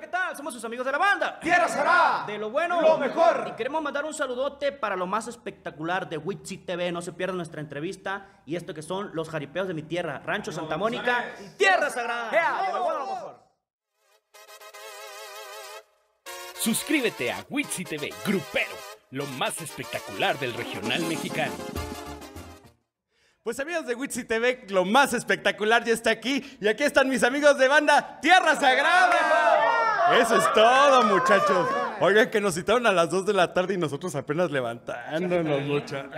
¿qué tal? Somos sus amigos de la banda. Tierra Sagrada De lo bueno. Lo mejor. Y queremos mandar un saludote para lo más espectacular de Witsi TV. No se pierda nuestra entrevista y esto que son los jaripeos de mi tierra, Rancho Santa Mónica y Tierra Sagrada. lo bueno, lo mejor. Suscríbete a Witsi TV, Grupero, lo más espectacular del regional mexicano. Pues amigos de Witsi TV, lo más espectacular ya está aquí. Y aquí están mis amigos de banda Tierra Sagrada. Eso es todo, muchachos. Oigan, que nos citaron a las 2 de la tarde y nosotros apenas levantándonos, muchachos.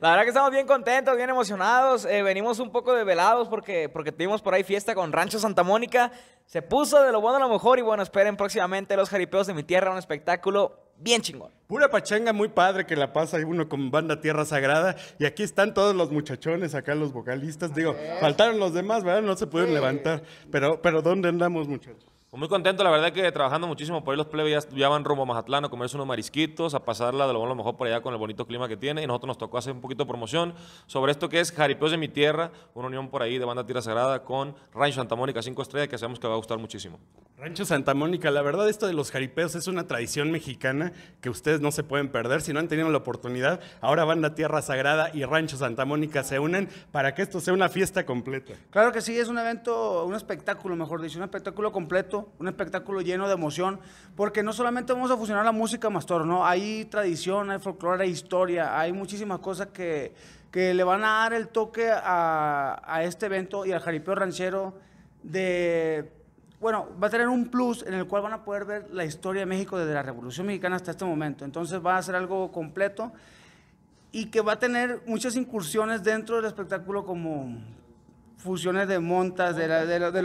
La verdad que estamos bien contentos, bien emocionados. Eh, venimos un poco develados porque, porque tuvimos por ahí fiesta con Rancho Santa Mónica. Se puso de lo bueno a lo mejor y bueno, esperen próximamente Los Jaripeos de mi Tierra, un espectáculo bien chingón. Pura pachanga, muy padre que la pasa ahí uno con banda Tierra Sagrada. Y aquí están todos los muchachones, acá los vocalistas. Digo, faltaron los demás, ¿verdad? No se pudieron levantar. Pero, pero ¿dónde andamos, muchachos? muy contento, la verdad que trabajando muchísimo por ahí los plebes ya, van rumbo a Mazatlán a comerse unos marisquitos, a pasarla de lo, lo mejor por allá con el bonito clima que tiene. Y nosotros nos tocó hacer un poquito de promoción sobre esto que es Jaripeos de mi Tierra, una unión por ahí de banda Tierra Sagrada con Rancho Santa Mónica 5 Estrellas que sabemos que va a gustar muchísimo. Rancho Santa Mónica, la verdad esto de los jaripeos es una tradición mexicana que ustedes no se pueden perder si no han tenido la oportunidad. Ahora Banda Tierra Sagrada y Rancho Santa Mónica se unen para que esto sea una fiesta completa. Claro que sí, es un evento, un espectáculo, mejor dicho, un espectáculo completo un espectáculo lleno de emoción, porque no solamente vamos a fusionar la música, Mastor, ¿no? Hay tradición, hay folclore, hay historia, hay muchísimas cosas que, le van a dar el toque a, este evento y al jaripeo ranchero de bueno, va a tener un plus en el cual van a poder ver la historia de México desde la Revolución Mexicana hasta este momento. Entonces va a ser algo completo y que va a tener muchas incursiones dentro del espectáculo como fusiones de montas, de,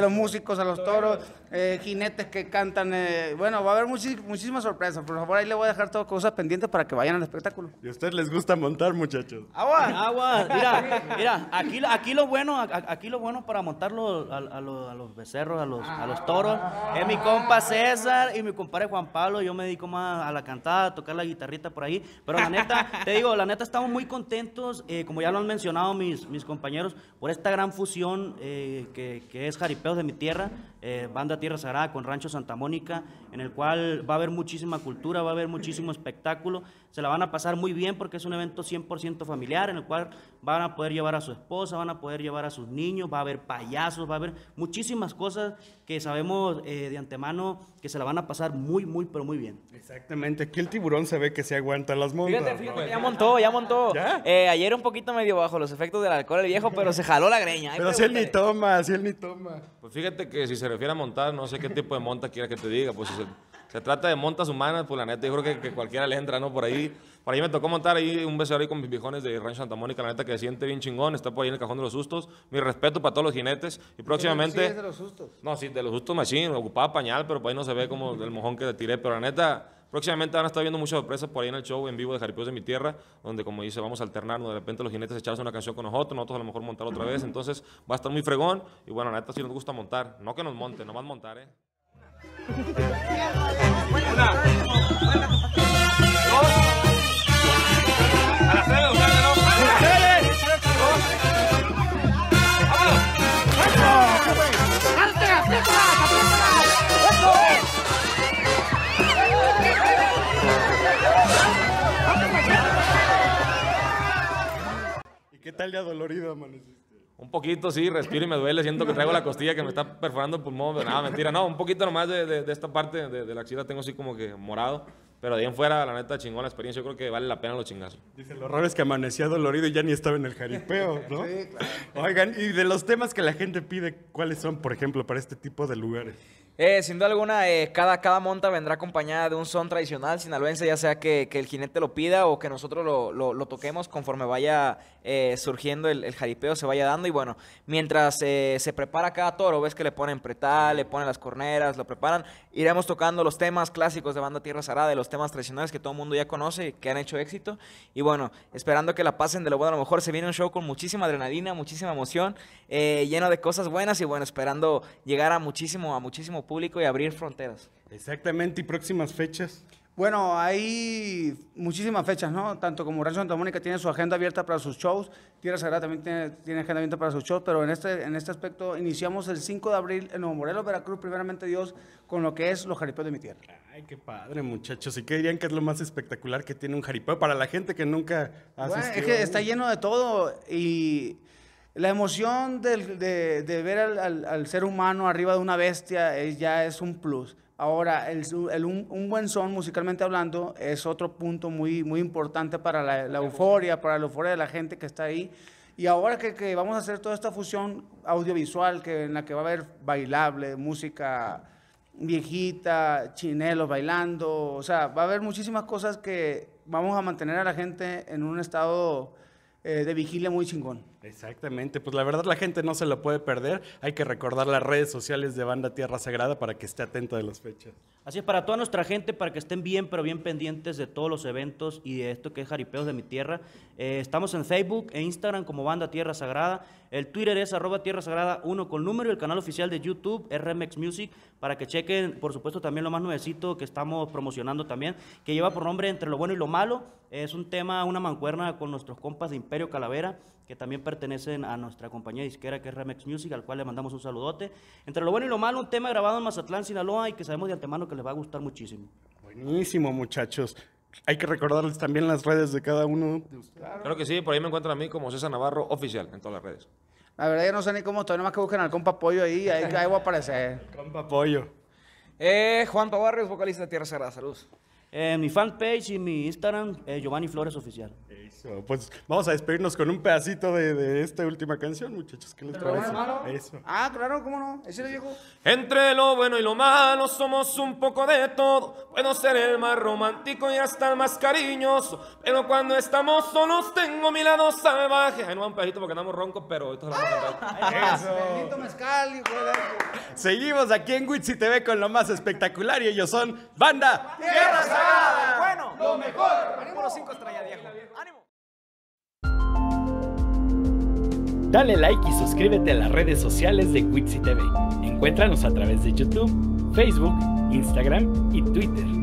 los músicos a los toros, eh, jinetes que cantan. Eh, bueno, va a haber muchísimas sorpresas. Por favor, ahí le voy a dejar todas cosas pendientes para que vayan al espectáculo. ¿Y a ustedes les gusta montar, muchachos? Agua, agua. Mira, mira aquí, aquí, lo bueno, aquí lo bueno para montar a, los, a becerros, a los, a los toros, es mi compa César y mi compadre Juan Pablo. Yo me dedico más a la cantada, a tocar la guitarrita por ahí. Pero la neta, te digo, la neta estamos muy contentos, eh, como ya lo han mencionado mis, mis compañeros, por este esta gran fusión eh, que, es Jaripeos de mi tierra, eh, Banda Tierra Sagrada con Rancho Santa Mónica, en el cual va a haber muchísima cultura, va a haber muchísimo espectáculo, se la van a pasar muy bien porque es un evento 100% familiar, en el cual van a poder llevar a su esposa, van a poder llevar a sus niños, va a haber payasos, va a haber muchísimas cosas que sabemos eh, de antemano que se la van a pasar muy, muy, pero muy bien. Exactamente, aquí el tiburón se ve que se aguanta las montas. ya montó, ya montó. ayer un poquito medio bajo los efectos del alcohol el viejo, pero se jaló la greña. Pero si él ni toma, si él ni toma. Pues fíjate que si se refiere a montar, no sé qué tipo de monta quiera que te diga. Pues si se, trata de montas humanas, pues la neta, yo creo que, cualquiera le entra, ¿no? Por ahí, para ahí me tocó montar ahí un beso ahí con mis viejones de Rancho Santa Mónica, la neta que se siente bien chingón, está por ahí en el cajón de los sustos. Mi respeto para todos los jinetes. Y próximamente. Sí, de los sustos? No, sí, de los sustos ocupaba pañal, pero por ahí no se ve como del mojón que le tiré. Pero la neta Próximamente van a estar viendo muchas sorpresas por ahí en el show en vivo de Jaripeos de mi tierra, donde como dice, vamos a alternarnos. De repente los jinetes echarse una canción con nosotros, nosotros a lo mejor montar otra vez. Entonces va a estar muy fregón. Y bueno, la neta sí nos gusta montar. No que nos monte, nomás montar, ¿eh? dolorido amaneciste. Un poquito, sí, respiro y me duele. Siento que traigo la costilla que me está perforando el pulmón. Pero nada, mentira. No, un poquito nomás de, esta parte de, la axila tengo así como que morado. Pero de ahí en fuera, la neta, chingón la experiencia. Yo creo que vale la pena lo chingazo. Dice, lo raro es que amanecía dolorido y ya ni estaba en el jaripeo, ¿no? Oigan, y de los temas que la gente pide, ¿cuáles son, por ejemplo, para este tipo de lugares? Eh, sin duda alguna, eh, cada, cada monta vendrá acompañada de un son tradicional sinaloense, ya sea que, el jinete lo pida o que nosotros lo, toquemos conforme vaya eh, surgiendo el, jaripeo, se vaya dando. Y bueno, mientras eh, se prepara cada toro, ves que le ponen pretal, le ponen las corneras, lo preparan. Iremos tocando los temas clásicos de Banda Tierra Sarada, de los temas tradicionales que todo el mundo ya conoce, y que han hecho éxito. Y bueno, esperando que la pasen de lo bueno. A lo mejor se viene un show con muchísima adrenalina, muchísima emoción, lleno de cosas buenas. Y bueno, esperando llegar a muchísimo, a muchísimo público y abrir fronteras. Exactamente, y próximas fechas. Bueno, hay muchísimas fechas, ¿no? Tanto como Rancho Santa Mónica tiene su agenda abierta para sus shows, Tierra Sagrada también tiene, tiene, agenda abierta para sus shows, pero en este, en este aspecto iniciamos el 5 de abril en Nuevo Morelos, Veracruz, primeramente Dios, con lo que es los jaripeos de mi tierra. Ay, qué padre, muchachos. ¿Y qué dirían que es lo más espectacular que tiene un jaripeo para la gente que nunca ha es que está lleno de todo y la emoción de, ver al, ser humano arriba de una bestia ya es un plus. Ahora, un, buen son, musicalmente hablando, es otro punto muy, importante para la, euforia, para la euforia de la gente que está ahí. Y ahora que, vamos a hacer toda esta fusión audiovisual, que, en la que va a haber bailable, música viejita, chinelos bailando, o sea, va a haber muchísimas cosas que vamos a mantener a la gente en un estado eh, de vigilia muy chingón. Exactamente, pues la verdad la gente no se lo puede perder. Hay que recordar las redes sociales de Banda Tierra Sagrada para que esté atento de las fechas. Así es, para toda nuestra gente, para que estén bien, pero bien pendientes de todos los eventos y de esto que es Jaripeos de mi Tierra. Eh, estamos en Facebook e Instagram como Banda Tierra Sagrada. El Twitter es arroba Tierra Sagrada 1 con número y el canal oficial de YouTube es RMX Music para que chequen, por supuesto, también lo más nuevecito que estamos promocionando también, que lleva por nombre Entre lo bueno y lo malo. Es un tema, una mancuerna con nuestros compas de Imperio Calavera que también pertenecen a nuestra compañía disquera que es Remex Music, al cual le mandamos un saludote. Entre lo bueno y lo malo, un tema grabado en Mazatlán, Sinaloa, y que sabemos de antemano que les va a gustar muchísimo. Buenísimo, muchachos. Hay que recordarles también las redes de cada uno de ustedes. Claro que sí, por ahí me encuentran a mí como César Navarro Oficial en todas las redes. La verdad yo no sé ni cómo estoy, nomás que busquen al compa Pollo ahí, ahí, a aparecer. compa Pollo. Eh, Juan Barrios, vocalista de Tierra Cerrada. saludos. Eh, mi fanpage y mi Instagram, eh, Giovanni Flores Oficial. Eso, pues vamos a despedirnos con un pedacito de, esta última canción, muchachos. ¿Qué les Eso. Ah, claro, cómo no. Ese lo dijo. Entre lo bueno y lo malo somos un poco de todo. Puedo ser el más romántico y hasta el más cariñoso. Pero cuando estamos solos tengo mi lado salvaje. Ay, no, un pedacito porque andamos roncos, pero esto es la Seguimos aquí en Witsi TV con lo más espectacular y ellos son Banda Tierra mejor. Dale like y suscríbete a las redes sociales de Quixi TV. Encuéntranos a través de YouTube, Facebook, Instagram y Twitter.